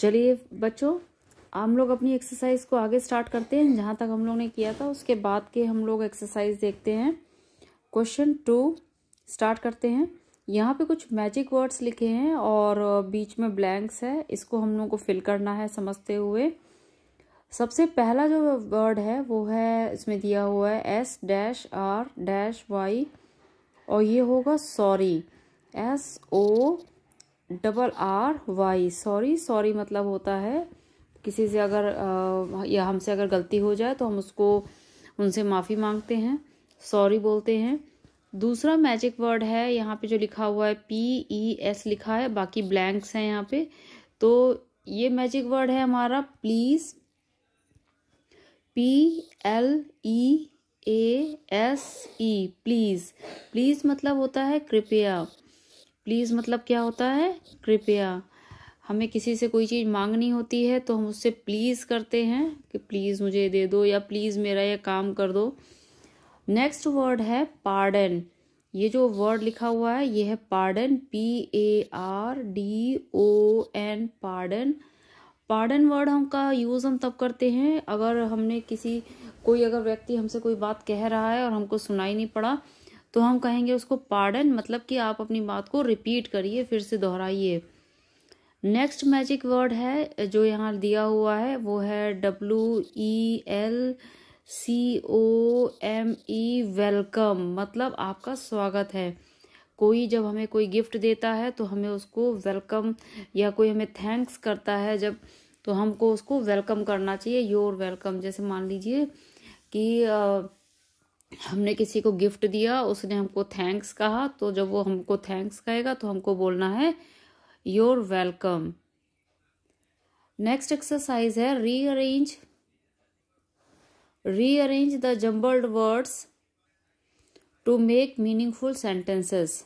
चलिए बच्चों हम लोग अपनी एक्सरसाइज को आगे स्टार्ट करते हैं जहाँ तक हम लोग ने किया था उसके बाद के हम लोग एक्सरसाइज देखते हैं क्वेश्चन टू स्टार्ट करते हैं यहाँ पे कुछ मैजिक वर्ड्स लिखे हैं और बीच में ब्लैंक्स है इसको हम लोग को फिल करना है समझते हुए सबसे पहला जो वर्ड है वो है इसमें दिया हुआ है S dash R dash Y और ये होगा sorry S O double R Y sorry sorry मतलब होता है किसी से अगर आ, या हमसे अगर गलती हो जाए तो हम उसको उनसे माफ़ी मांगते हैं सॉरी बोलते हैं दूसरा मैजिक वर्ड है यहाँ पे जो लिखा हुआ है पी ई एस लिखा है बाकी ब्लैंक्स हैं यहाँ पे तो ये मैजिक वर्ड है हमारा please P L E A S E please please मतलब होता है कृपया प्लीज़ मतलब क्या होता है कृपया हमें किसी से कोई चीज़ मांगनी होती है तो हम उससे प्लीज़ करते हैं कि प्लीज़ मुझे दे दो या प्लीज़ मेरा यह काम कर दो नेक्स्ट वर्ड है पार्डन ये जो वर्ड लिखा हुआ है ये है pardon P A R D O N pardon pardon word हम का यूज़ हम तब करते हैं अगर हमने किसी कोई अगर व्यक्ति हमसे कोई बात कह रहा है और हमको सुनाई नहीं पड़ा तो हम कहेंगे उसको पार्डन मतलब कि आप अपनी बात को रिपीट करिए फिर से दोहराइए नेक्स्ट मैजिक वर्ड है जो यहाँ दिया हुआ है वो है W E L C O M E welcome मतलब आपका स्वागत है कोई जब हमें कोई गिफ्ट देता है तो हमें उसको वेलकम या कोई हमें थैंक्स करता है जब तो हमको उसको वेलकम करना चाहिए योर वेलकम जैसे मान लीजिए कि हमने किसी को गिफ्ट दिया उसने हमको थैंक्स कहा तो जब वो हमको थैंक्स कहेगा तो हमको बोलना है योर वेलकम नेक्स्ट एक्सरसाइज है rearrange rearrange the jumbled words to make meaningful sentences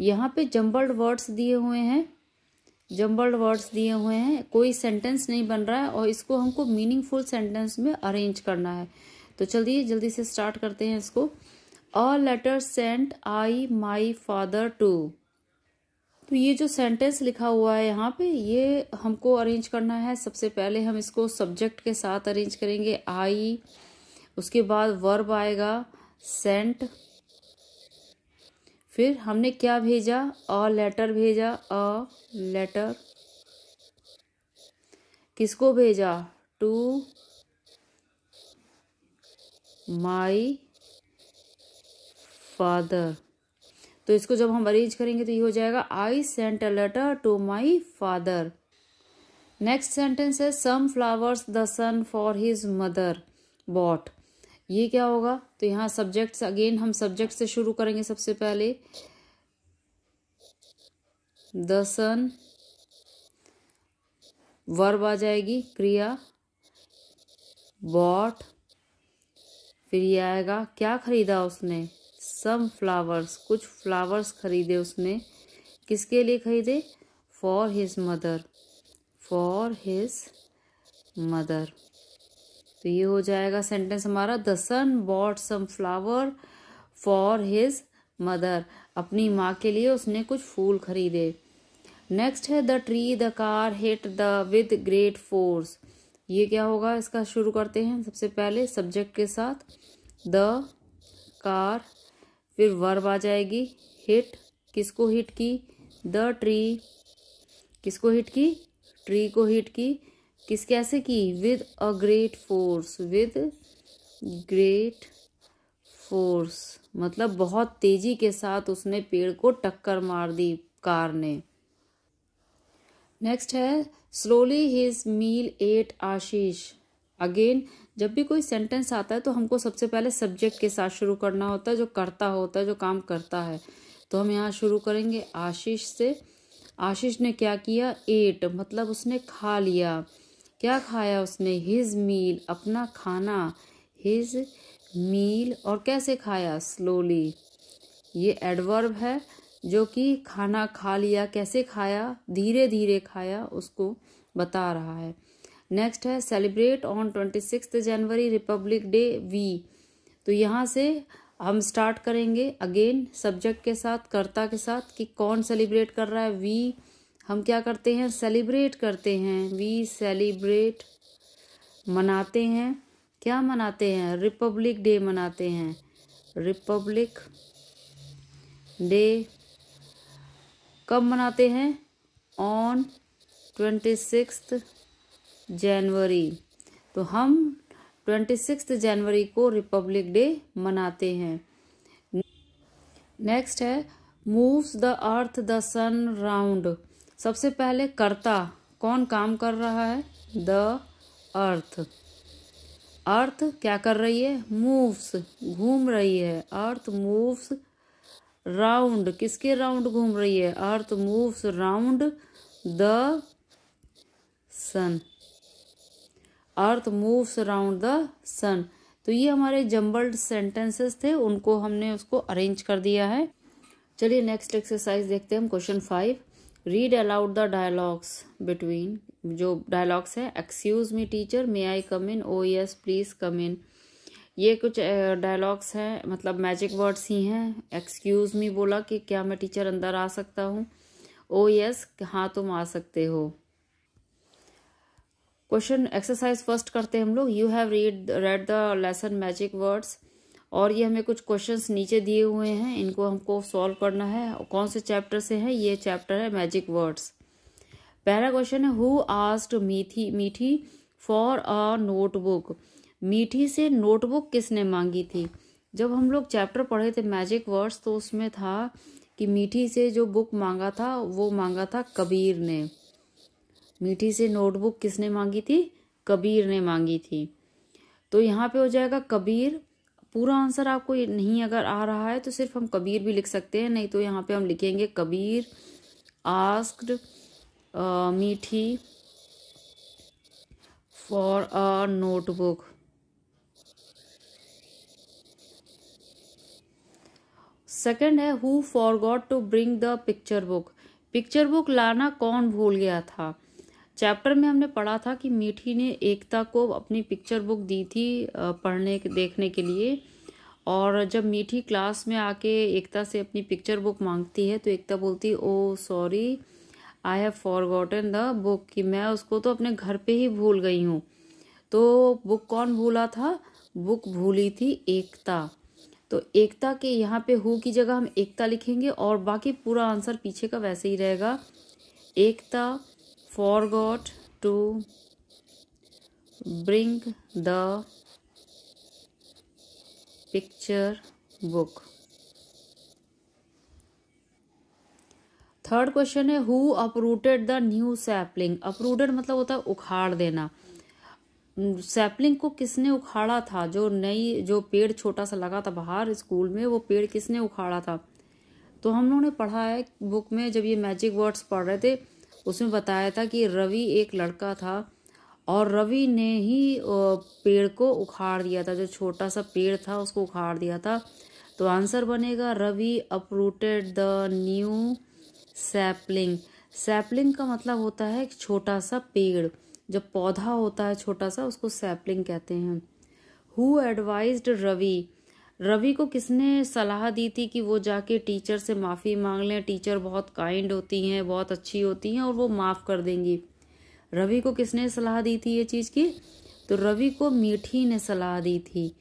यहाँ पे जम्बल्ड वर्ड्स दिए हुए हैं जम्बल्ड वर्ड्स दिए हुए हैं कोई सेंटेंस नहीं बन रहा है और इसको हमको मीनिंगफुल सेंटेंस में अरेंज करना है तो चलिए जल्दी से स्टार्ट करते हैं इसको a letter sent I my father to तो ये जो सेंटेंस लिखा हुआ है यहाँ पे ये हमको अरेंज करना है सबसे पहले हम इसको सब्जेक्ट के साथ अरेंज करेंगे आई उसके बाद वर्ब आएगा सेंट फिर हमने क्या भेजा अ लेटर भेजा अ लेटर किसको भेजा टू माई फादर तो इसको जब हम अरेंज करेंगे तो ये हो जाएगा I sent a letter to my father next sentence है some flowers the son for his mother bought ये क्या होगा तो यहाँ सब्जेक्ट्स अगेन हम सब्जेक्ट से शुरू करेंगे सबसे पहले द सन वर्ब आ जाएगी क्रिया बॉट फिर ये आएगा क्या ख़रीदा उसने सम फ्लावर्स कुछ फ्लावर्स ख़रीदे उसने किसके लिए ख़रीदे for his mother for his mother तो ये हो जाएगा सेंटेंस हमारा the son bought some flower for his mother अपनी माँ के लिए उसने कुछ फूल खरीदे नेक्स्ट है the tree the car hit the with great force ये क्या होगा इसका शुरू करते हैं सबसे पहले सब्जेक्ट के साथ द कार फिर वर्ब आ जाएगी हिट किसको हिट की द ट्री किसको हिट की ट्री को हिट की किस कैसे की with a great force with great force मतलब बहुत तेजी के साथ उसने पेड़ को टक्कर मार दी कार ने नेक्स्ट है slowly his meal ate Ashish again जब भी कोई सेंटेंस आता है तो हमको सबसे पहले सब्जेक्ट के साथ शुरू करना होता है जो करता होता है जो काम करता है तो हम यहाँ शुरू करेंगे आशीष से आशीष ने क्या किया एट मतलब उसने खा लिया क्या खाया उसने हिज मील अपना खाना हिज मील और कैसे खाया स्लोली ये एडवर्ब है जो कि खाना खा लिया कैसे खाया धीरे धीरे खाया उसको बता रहा है नेक्स्ट है celebrate on twenty six January republic day we तो यहाँ से हम स्टार्ट करेंगे अगेन सब्जेक्ट के साथ कर्ता के साथ कि कौन सेलिब्रेट कर रहा है वी हम क्या करते हैं सेलिब्रेट करते हैं वी सेलिब्रेट मनाते हैं क्या मनाते हैं रिपब्लिक डे मनाते हैं रिपब्लिक डे कब मनाते हैं ऑन ट्वेंटी सिक्स जनवरी तो हम ट्वेंटी सिक्स जनवरी को रिपब्लिक डे मनाते हैं नेक्स्ट है moves the earth the sun round सबसे पहले कर्ता कौन काम कर रहा है द अर्थ अर्थ क्या कर रही है मूव्स घूम रही है अर्थ मूव्स राउंड किसके राउंड घूम रही है earth moves round the sun earth moves around the sun तो ये हमारे जम्बल्ड सेंटेंसेस थे उनको हमने उसको अरेंज कर दिया है चलिए नेक्स्ट एक्सरसाइज देखते हैं हम question five read aloud the dialogues between जो डायलॉग्स हैं excuse me teacher may I come in O yes please come in ये कुछ डायलॉग्स हैं मतलब मैजिक वर्ड्स ही हैं एक्सक्यूज़ मी बोला कि क्या मैं टीचर अंदर आ सकता हूँ ओ oh, यस हाँ तुम आ सकते हो क्वेश्चन एक्सरसाइज फर्स्ट करते हैं हम लोग you have read read the lesson magic words और ये हमें कुछ क्वेश्चंस नीचे दिए हुए हैं इनको हमको सॉल्व करना है कौन से चैप्टर से है ये चैप्टर है मैजिक वर्ड्स पहला क्वेश्चन है who asked Meethi Meethi for a notebook मीठी से नोटबुक किसने मांगी थी जब हम लोग चैप्टर पढ़े थे मैजिक वर्ड्स तो उसमें था कि मीठी से जो बुक मांगा था वो मांगा था कबीर ने मीठी से नोटबुक किसने मांगी थी कबीर ने मांगी थी तो यहाँ पे हो जाएगा कबीर पूरा आंसर आपको नहीं अगर आ रहा है तो सिर्फ हम कबीर भी लिख सकते हैं नहीं तो यहाँ पे हम लिखेंगे Kabir asked Meethi for a notebook second है who forgot to bring the picture book picture book लाना कौन भूल गया था चैप्टर में हमने पढ़ा था कि मीठी ने एकता को अपनी पिक्चर बुक दी थी पढ़ने देखने के लिए और जब मीठी क्लास में आके एकता से अपनी पिक्चर बुक मांगती है तो एकता बोलती oh sorry I have forgotten the book कि मैं उसको तो अपने घर पे ही भूल गई हूँ तो बुक कौन भूला था बुक भूली थी एकता तो एकता के यहाँ पे हु की जगह हम एकता लिखेंगे और बाकी पूरा आंसर पीछे का वैसे ही रहेगा Ekta forgot to bring the picture book third question है who uprooted the new sapling uprooted मतलब होता है उखाड़ देना सैपलिंग को किसने उखाड़ा था जो नई जो पेड़ छोटा सा लगा था बाहर स्कूल में वो पेड़ किसने उखाड़ा था तो हम लोगों ने पढ़ा है बुक में जब ये मैजिक वर्ड्स पढ़ रहे थे उसमें बताया था कि रवि एक लड़का था और रवि ने ही पेड़ को उखाड़ दिया था जो छोटा सा पेड़ था उसको उखाड़ दिया था तो आंसर बनेगा Ravi uprooted the new sapling sapling का मतलब होता है छोटा सा पेड़ जब पौधा होता है छोटा सा उसको सैपलिंग कहते हैं हु एडवाइज्ड रवि रवि को किसने सलाह दी थी कि वो जाके टीचर से माफ़ी मांग लें टीचर बहुत काइंड होती हैं बहुत अच्छी होती हैं और वो माफ़ कर देंगी रवि को किसने सलाह दी थी ये चीज़ की तो रवि को मीठी ने सलाह दी थी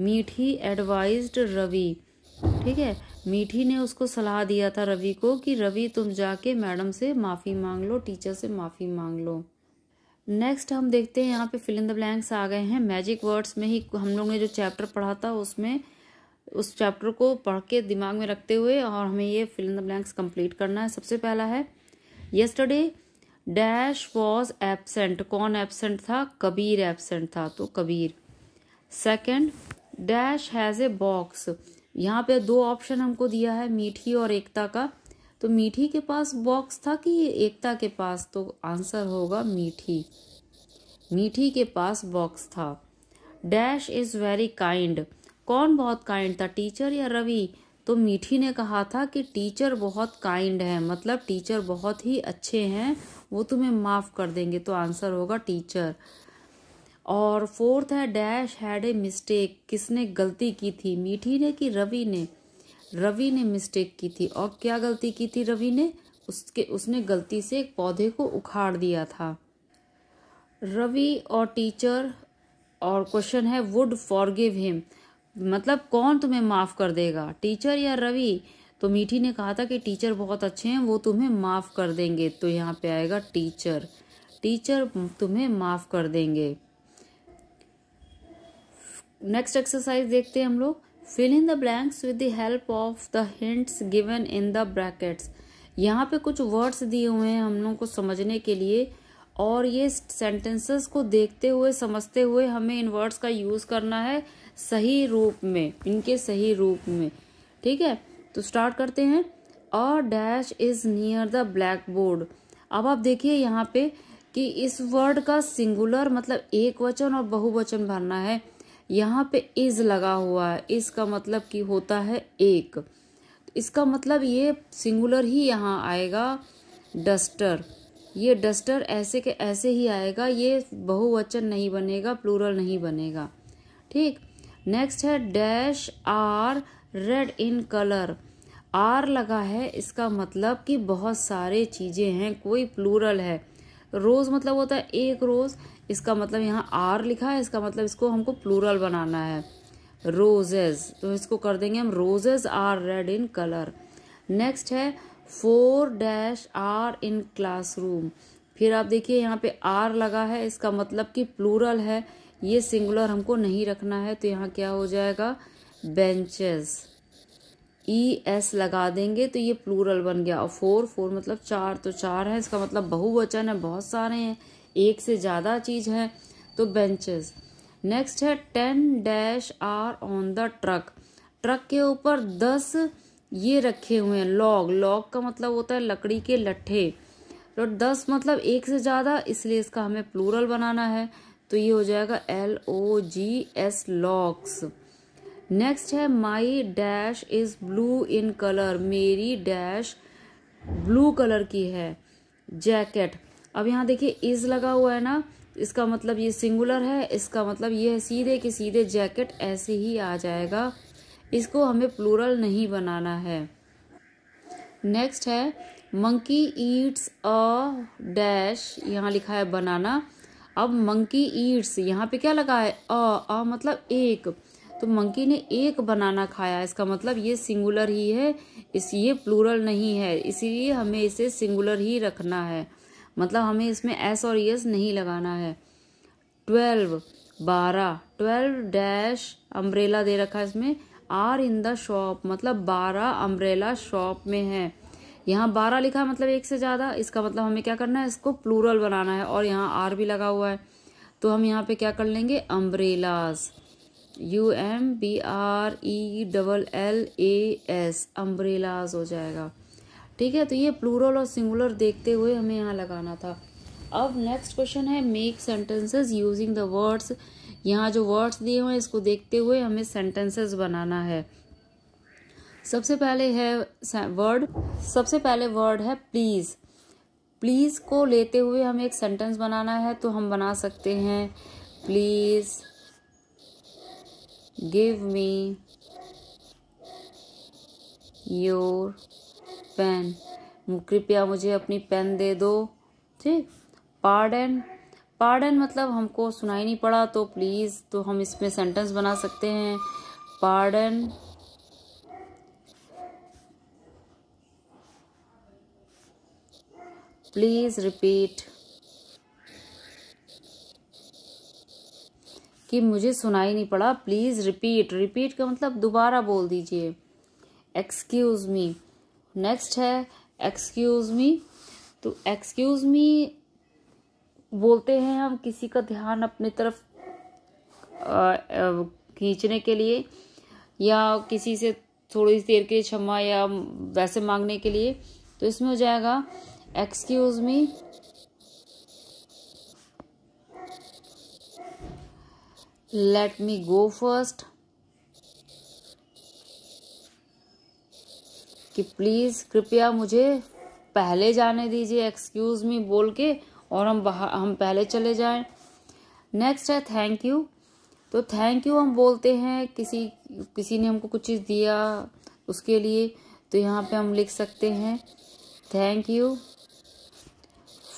मीठी एडवाइज्ड रवि ठीक है मीठी ने उसको सलाह दिया था रवि को कि रवि तुम जाके मैडम से माफ़ी मांग लो टीचर से माफ़ी मांग लो नेक्स्ट हम देखते हैं यहाँ पे फिल इन द ब्लैंक्स आ गए हैं मैजिक वर्ड्स में ही हम लोग ने जो चैप्टर पढ़ा था उसमें उस चैप्टर को पढ़ के दिमाग में रखते हुए और हमें ये fill in the blanks complete करना है सबसे पहला है यस्टरडे डैश वॉज एबसेंट कौन एबसेंट था कबीर एबसेंट था तो Kabir second dash has a box यहाँ पे दो ऑप्शन हमको दिया है मीठी और एकता का तो मीठी के पास बॉक्स था कि एकता के पास तो आंसर होगा मीठी मीठी के पास बॉक्स था डैश इज़ वेरी काइंड कौन बहुत काइंड था टीचर या रवि तो मीठी ने कहा था कि टीचर बहुत काइंड है मतलब टीचर बहुत ही अच्छे हैं वो तुम्हें माफ़ कर देंगे तो आंसर होगा टीचर और फोर्थ है डैश हैड ए मिस्टेक किसने गलती की थी मीठी ने कि रवि ने रवि ने मिस्टेक की थी और क्या गलती की थी रवि ने उसके उसने गलती से एक पौधे को उखाड़ दिया था रवि और टीचर और क्वेश्चन है वुड फॉरगिव हिम मतलब कौन तुम्हें माफ़ कर देगा टीचर या रवि तो मीठी ने कहा था कि टीचर बहुत अच्छे हैं वो तुम्हें माफ़ कर देंगे तो यहाँ पे आएगा टीचर टीचर तुम्हें माफ़ कर देंगे नेक्स्ट एक्सरसाइज देखते हैं हम लोग fill in the blanks with the help of the hints given in the brackets यहाँ पे कुछ वर्ड्स दिए हुए हैं हम लोग को समझने के लिए और ये सेंटेंसेस को देखते हुए समझते हुए हमें इन वर्ड्स का यूज़ करना है सही रूप में इनके सही रूप में ठीक है तो स्टार्ट करते हैं a dash is near the black board अब आप देखिए यहाँ पे कि इस वर्ड का सिंगुलर मतलब एक वचन और बहुवचन भरना है यहाँ पे इज लगा हुआ है इसका मतलब कि होता है एक इसका मतलब ये सिंगुलर ही यहाँ आएगा डस्टर ये डस्टर ऐसे के ऐसे ही आएगा ये बहुवचन नहीं बनेगा प्लूरल नहीं बनेगा ठीक नेक्स्ट है dash are red in colour are लगा है इसका मतलब कि बहुत सारे चीज़ें हैं कोई प्लूरल है रोज़ मतलब होता है एक रोज़ इसका मतलब यहाँ आर लिखा है इसका मतलब इसको हमको प्लूरल बनाना है रोजेज तो इसको कर देंगे हम roses are red in colour next है four dash are in classroom फिर आप देखिए यहाँ पे आर लगा है इसका मतलब कि प्लूरल है ये सिंगुलर हमको नहीं रखना है तो यहाँ क्या हो जाएगा बेंचेस ई e एस लगा देंगे तो ये प्लूरल बन गया और फोर फोर मतलब चार तो चार है इसका मतलब बहुवचन है बहुत सारे हैं एक से ज़्यादा चीज़ है तो बेंचेस नेक्स्ट है ten dash are on the truck truck के ऊपर दस ये रखे हुए हैं लॉग लॉग का मतलब होता है लकड़ी के लट्ठे और दस मतलब एक से ज़्यादा इसलिए इसका हमें प्लूरल बनाना है तो ये हो जाएगा L O G S logs next है my dash is blue in colour मेरी डैश ब्लू कलर की है जैकेट अब यहाँ देखिए इज़ लगा हुआ है ना इसका मतलब ये सिंगुलर है इसका मतलब ये सीधे के सीधे जैकेट ऐसे ही आ जाएगा इसको हमें प्लूरल नहीं बनाना है नेक्स्ट है मंकी ईट्स अ डैश यहाँ लिखा है बनाना अब मंकी ईट्स यहाँ पे क्या लगा है अ अ मतलब एक तो मंकी ने एक बनाना खाया इसका मतलब ये सिंगुलर ही है इस ये प्लूरल नहीं है इसीलिए हमें इसे सिंगुलर ही रखना है मतलब हमें इसमें एस और यस e नहीं लगाना है ट्वेल्व बारह ट्वेल्व डैश अम्ब्रेला दे रखा है इसमें आर इन द शॉप मतलब बारह अम्ब्रेला शॉप में है यहाँ बारह लिखा है मतलब एक से ज़्यादा इसका मतलब हमें क्या करना है इसको प्लूरल बनाना है और यहाँ आर भी लगा हुआ है तो हम यहाँ पे क्या कर लेंगे umbrellas U M B R E double L A S umbrellas हो जाएगा ठीक है तो ये प्लूरल और सिंगुलर देखते हुए हमें यहाँ लगाना था अब नेक्स्ट क्वेश्चन है make sentences using the words यहाँ जो वर्ड्स दिए हुए हैं इसको देखते हुए हमें सेंटेंसेस बनाना है सबसे पहले है वर्ड सबसे पहले वर्ड है प्लीज़ प्लीज़ को लेते हुए हमें एक सेंटेंस बनाना है तो हम बना सकते हैं please give me your pen कृपया मुझे अपनी पेन दे दो ठीक पार्ड एंड पार्डन मतलब हमको सुनाई नहीं पड़ा तो प्लीज़ तो हम इसमें सेंटेंस बना सकते हैं पार्डन प्लीज रिपीट कि मुझे सुनाई नहीं पड़ा प्लीज़ रिपीट रिपीट का मतलब दोबारा बोल दीजिए एक्सक्यूज़ मी नेक्स्ट है एक्सक्यूज़ मी तो एक्सक्यूज़ मी बोलते हैं हम किसी का ध्यान अपने तरफ खींचने के लिए या किसी से थोड़ी देर के क्षमा या वैसे मांगने के लिए तो इसमें हो जाएगा excuse me let me go first कि प्लीज़ कृपया मुझे पहले जाने दीजिए एक्सक्यूज़ मी बोल के और हम बाहर हम पहले चले जाएं नेक्स्ट है थैंक यू तो थैंक यू हम बोलते हैं किसी किसी ने हमको कुछ चीज़ दिया उसके लिए तो यहाँ पे हम लिख सकते हैं thank you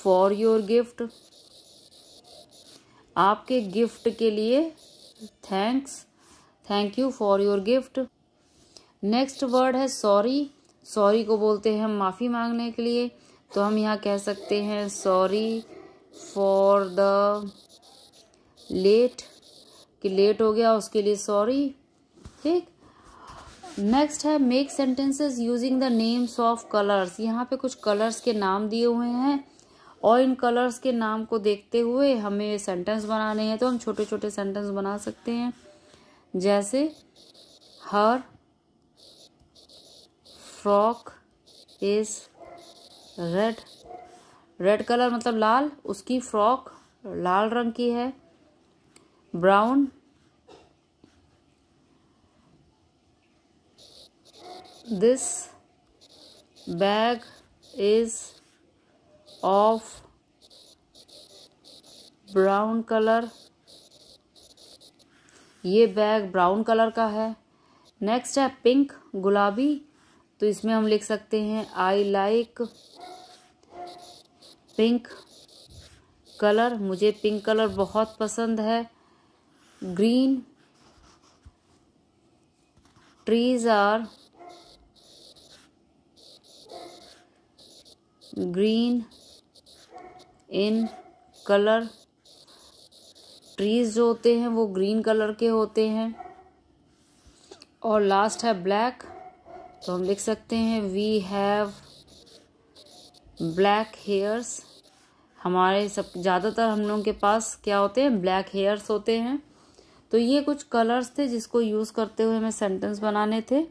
for your gift आपके गिफ्ट के लिए thanks thank you for your gift next word है सॉरी सॉरी को बोलते हैं हम माफ़ी मांगने के लिए तो हम यहाँ कह सकते हैं सॉरी फॉर द लेट कि लेट हो गया उसके लिए सॉरी ठीक नेक्स्ट है make sentences using the names of colours यहाँ पे कुछ कलर्स के नाम दिए हुए हैं और इन कलर्स के नाम को देखते हुए हमें सेंटेंस बनाने हैं तो हम छोटे छोटे सेंटेंस बना सकते हैं जैसे her frock is red red colour मतलब लाल उसकी फ्रॉक लाल रंग की है brown this bag is of brown colour ये बैग ब्राउन कलर का है नेक्स्ट है पिंक गुलाबी तो इसमें हम लिख सकते हैं I like like pink colour मुझे पिंक कलर बहुत पसंद है green trees are green in colour trees जो होते हैं वो ग्रीन कलर के होते हैं और लास्ट है ब्लैक तो हम लिख सकते हैं वी हैव ब्लैक हेयर्स हमारे सब ज़्यादातर हम लोगों के पास क्या होते हैं ब्लैक हेयर्स होते हैं तो ये कुछ कलर्स थे जिसको यूज़ करते हुए हमें सेंटेंस बनाने थे